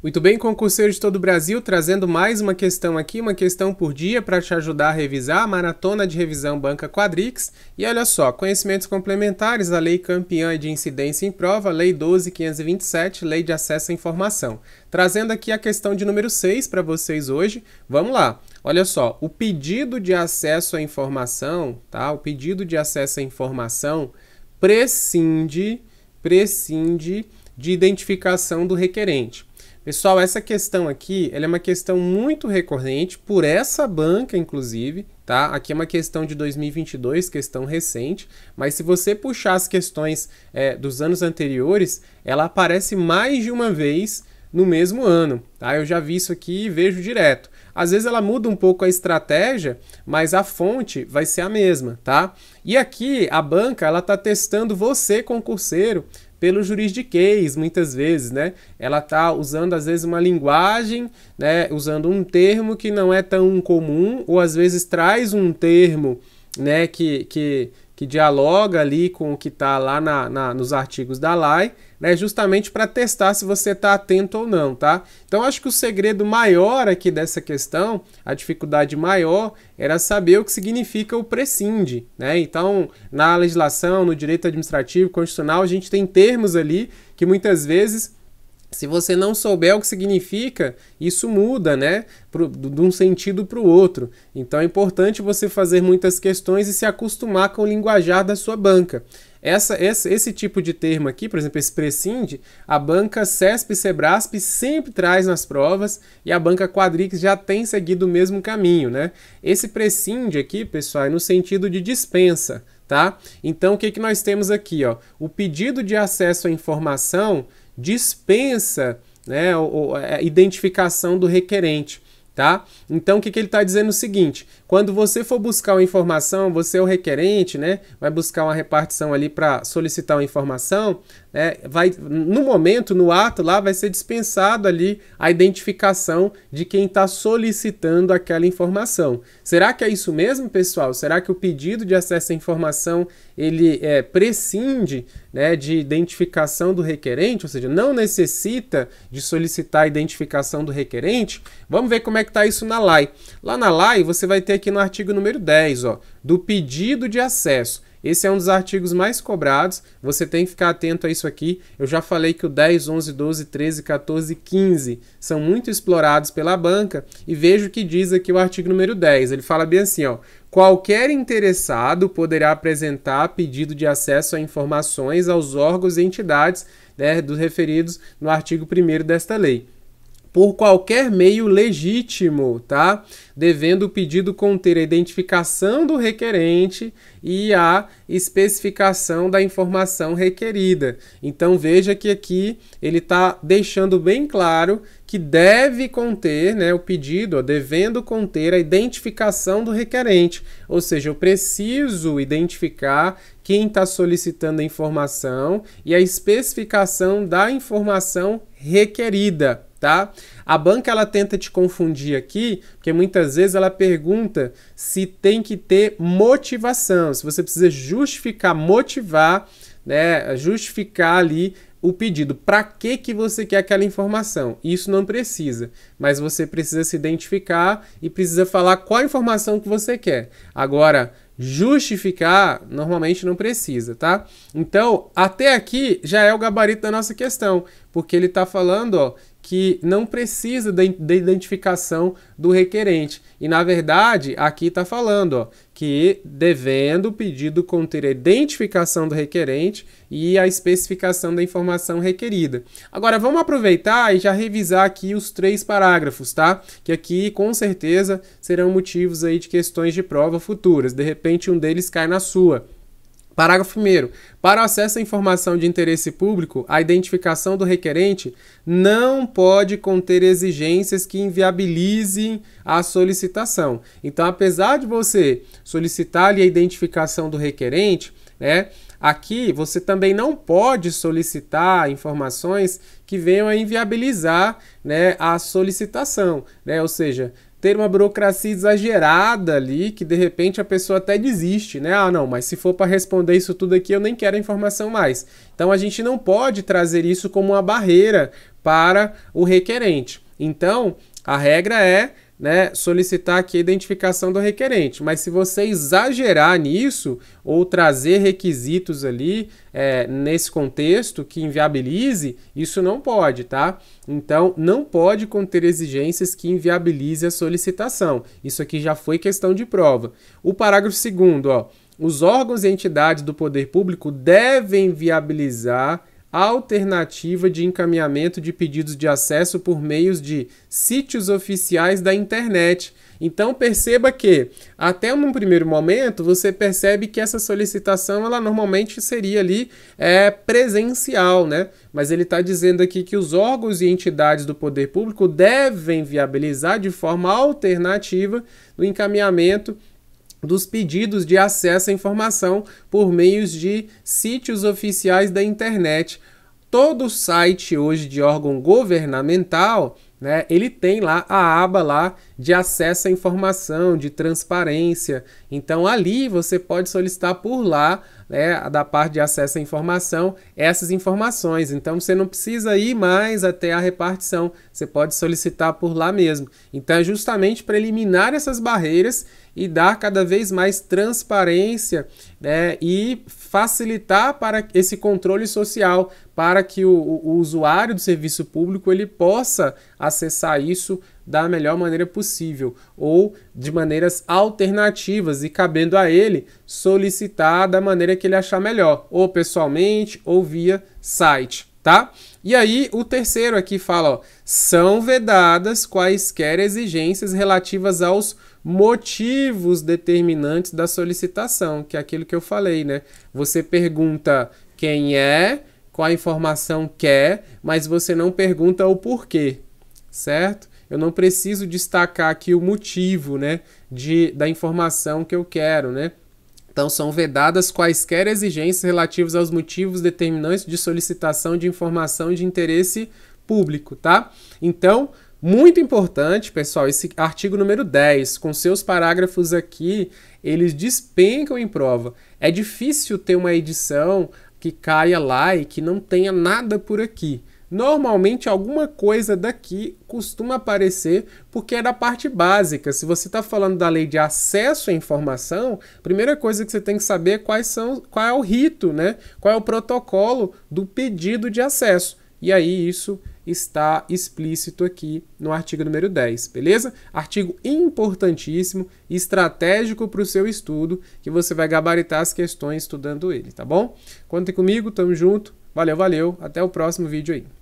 Muito bem, concurseiro de todo o Brasil, trazendo mais uma questão aqui, uma questão por dia para te ajudar a revisar a maratona de revisão Banca Quadrix. E olha só, conhecimentos complementares a Lei Campeã de Incidência em Prova, Lei 12527, Lei de Acesso à Informação. Trazendo aqui a questão de número 6 para vocês hoje. Vamos lá. Olha só, o pedido de acesso à informação, tá? O pedido de acesso à informação prescinde, prescinde de identificação do requerente. Pessoal, essa questão aqui, ela é uma questão muito recorrente por essa banca, inclusive, tá? Aqui é uma questão de 2022, questão recente, mas se você puxar as questões é, dos anos anteriores, ela aparece mais de uma vez no mesmo ano, tá? Eu já vi isso aqui e vejo direto. Às vezes ela muda um pouco a estratégia, mas a fonte vai ser a mesma, tá? E aqui a banca ela está testando você concurseiro pelo juridiquês, muitas vezes, né? Ela está usando, às vezes, uma linguagem, né? Usando um termo que não é tão comum, ou às vezes traz um termo, né? Que, que, que dialoga ali com o que está lá na, na, nos artigos da LAI, né, justamente para testar se você está atento ou não, tá? Então acho que o segredo maior aqui dessa questão, a dificuldade maior, era saber o que significa o prescinde, né? Então na legislação, no direito administrativo, constitucional, a gente tem termos ali que muitas vezes se você não souber o que significa, isso muda, né? de um sentido para o outro. Então é importante você fazer muitas questões e se acostumar com o linguajar da sua banca. Essa, esse, esse tipo de termo aqui, por exemplo, esse prescinde, a banca CESP e Sebrasp sempre traz nas provas e a banca Quadrix já tem seguido o mesmo caminho, né? Esse prescinde aqui, pessoal, é no sentido de dispensa, tá? Então o que, que nós temos aqui, ó? O pedido de acesso à informação dispensa né, a identificação do requerente. Tá? Então, o que, que ele está dizendo é o seguinte: quando você for buscar uma informação, você é o requerente, né? Vai buscar uma repartição ali para solicitar uma informação, é, vai, no momento, no ato lá, vai ser dispensado ali a identificação de quem está solicitando aquela informação. Será que é isso mesmo, pessoal? Será que o pedido de acesso à informação ele é, prescinde né, de identificação do requerente, ou seja, não necessita de solicitar a identificação do requerente? Vamos ver como é que está isso na LAI. Lá na LAI, você vai ter aqui no artigo número 10, ó, do pedido de acesso. Esse é um dos artigos mais cobrados, você tem que ficar atento a isso aqui. Eu já falei que o 10, 11, 12, 13, 14 e 15 são muito explorados pela banca e vejo o que diz aqui o artigo número 10. Ele fala bem assim, ó: Qualquer interessado poderá apresentar pedido de acesso a informações aos órgãos e entidades né, dos referidos no artigo 1 desta lei por qualquer meio legítimo, tá? Devendo o pedido conter a identificação do requerente e a especificação da informação requerida. Então veja que aqui ele está deixando bem claro que deve conter, né, o pedido, ó, devendo conter a identificação do requerente. Ou seja, eu preciso identificar quem está solicitando a informação e a especificação da informação requerida tá? A banca ela tenta te confundir aqui, porque muitas vezes ela pergunta se tem que ter motivação, se você precisa justificar, motivar, né, justificar ali o pedido, para que que você quer aquela informação? Isso não precisa, mas você precisa se identificar e precisa falar qual informação que você quer. Agora, justificar normalmente não precisa, tá? Então, até aqui já é o gabarito da nossa questão porque ele está falando ó, que não precisa da identificação do requerente. E, na verdade, aqui está falando ó, que, devendo, o pedido conter a identificação do requerente e a especificação da informação requerida. Agora, vamos aproveitar e já revisar aqui os três parágrafos, tá? Que aqui, com certeza, serão motivos aí de questões de prova futuras. De repente, um deles cai na sua. Parágrafo 1. Para acesso à informação de interesse público, a identificação do requerente não pode conter exigências que inviabilizem a solicitação. Então, apesar de você solicitar a identificação do requerente, né, aqui você também não pode solicitar informações que venham a inviabilizar né, a solicitação. Né? Ou seja, ter uma burocracia exagerada ali, que de repente a pessoa até desiste, né? Ah, não, mas se for para responder isso tudo aqui, eu nem quero a informação mais. Então a gente não pode trazer isso como uma barreira para o requerente. Então, a regra é né, solicitar aqui a identificação do requerente. Mas se você exagerar nisso ou trazer requisitos ali é, nesse contexto que inviabilize, isso não pode, tá? Então, não pode conter exigências que inviabilize a solicitação. Isso aqui já foi questão de prova. O parágrafo segundo, ó, os órgãos e entidades do poder público devem viabilizar alternativa de encaminhamento de pedidos de acesso por meios de sítios oficiais da internet. Então perceba que até um primeiro momento você percebe que essa solicitação ela normalmente seria ali é, presencial, né? Mas ele está dizendo aqui que os órgãos e entidades do poder público devem viabilizar de forma alternativa o encaminhamento dos pedidos de acesso à informação por meios de sítios oficiais da internet. Todo site hoje de órgão governamental, né, ele tem lá a aba lá de acesso à informação, de transparência. Então ali você pode solicitar por lá né, da parte de acesso à informação, essas informações. Então você não precisa ir mais até a repartição, você pode solicitar por lá mesmo. Então é justamente para eliminar essas barreiras e dar cada vez mais transparência né, e facilitar para esse controle social, para que o, o, o usuário do serviço público ele possa acessar isso da melhor maneira possível ou de maneiras alternativas e cabendo a ele solicitar da maneira que ele achar melhor, ou pessoalmente ou via site, tá? E aí o terceiro aqui fala, ó, são vedadas quaisquer exigências relativas aos motivos determinantes da solicitação, que é aquilo que eu falei, né? Você pergunta quem é, qual informação quer, é, mas você não pergunta o porquê, certo? eu não preciso destacar aqui o motivo né, de, da informação que eu quero, né? Então, são vedadas quaisquer exigências relativas aos motivos determinantes de solicitação de informação de interesse público, tá? Então, muito importante, pessoal, esse artigo número 10, com seus parágrafos aqui, eles despencam em prova. É difícil ter uma edição que caia lá e que não tenha nada por aqui. Normalmente alguma coisa daqui costuma aparecer porque é da parte básica. Se você está falando da lei de acesso à informação, a primeira coisa que você tem que saber é quais são, qual é o rito, né? qual é o protocolo do pedido de acesso. E aí isso está explícito aqui no artigo número 10, beleza? Artigo importantíssimo, estratégico para o seu estudo, que você vai gabaritar as questões estudando ele, tá bom? Contem comigo, tamo junto, valeu, valeu, até o próximo vídeo aí.